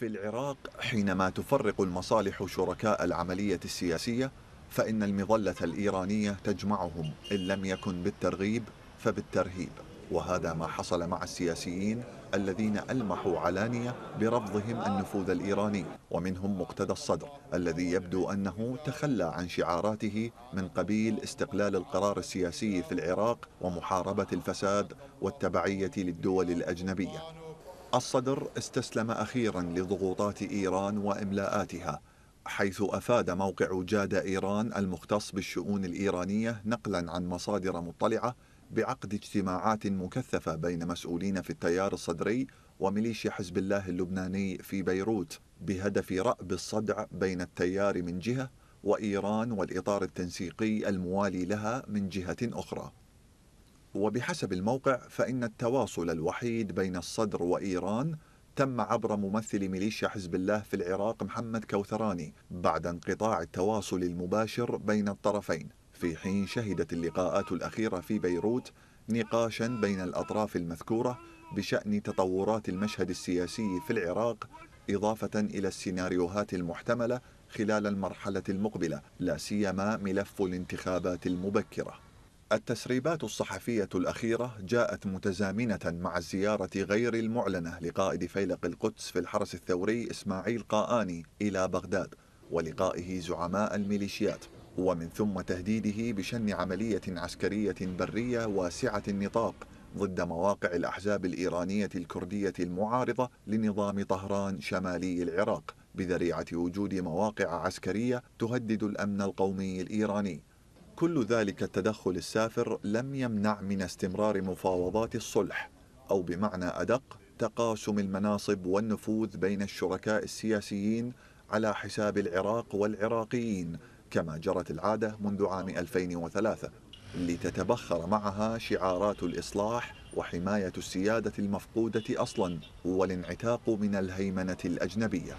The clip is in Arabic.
في العراق حينما تفرق المصالح شركاء العملية السياسية فإن المظلة الإيرانية تجمعهم إن لم يكن بالترغيب فبالترهيب وهذا ما حصل مع السياسيين الذين ألمحوا علانية برفضهم النفوذ الإيراني ومنهم مقتدى الصدر الذي يبدو أنه تخلى عن شعاراته من قبيل استقلال القرار السياسي في العراق ومحاربة الفساد والتبعية للدول الأجنبية الصدر استسلم أخيرا لضغوطات إيران وإملاءاتها حيث أفاد موقع جاد إيران المختص بالشؤون الإيرانية نقلا عن مصادر مطلعة بعقد اجتماعات مكثفة بين مسؤولين في التيار الصدري وميليشيا حزب الله اللبناني في بيروت بهدف رأب الصدع بين التيار من جهة وإيران والإطار التنسيقي الموالي لها من جهة أخرى وبحسب الموقع فإن التواصل الوحيد بين الصدر وإيران تم عبر ممثل ميليشيا حزب الله في العراق محمد كوثراني بعد انقطاع التواصل المباشر بين الطرفين في حين شهدت اللقاءات الأخيرة في بيروت نقاشا بين الأطراف المذكورة بشأن تطورات المشهد السياسي في العراق إضافة إلى السيناريوهات المحتملة خلال المرحلة المقبلة لا سيما ملف الانتخابات المبكره التسريبات الصحفية الأخيرة جاءت متزامنة مع الزيارة غير المعلنة لقائد فيلق القدس في الحرس الثوري إسماعيل قاآني إلى بغداد ولقائه زعماء الميليشيات ومن ثم تهديده بشن عملية عسكرية برية واسعة النطاق ضد مواقع الأحزاب الإيرانية الكردية المعارضة لنظام طهران شمالي العراق بذريعة وجود مواقع عسكرية تهدد الأمن القومي الإيراني كل ذلك التدخل السافر لم يمنع من استمرار مفاوضات الصلح أو بمعنى أدق تقاسم المناصب والنفوذ بين الشركاء السياسيين على حساب العراق والعراقيين كما جرت العادة منذ عام 2003 لتتبخر معها شعارات الإصلاح وحماية السيادة المفقودة أصلا والانعتاق من الهيمنة الأجنبية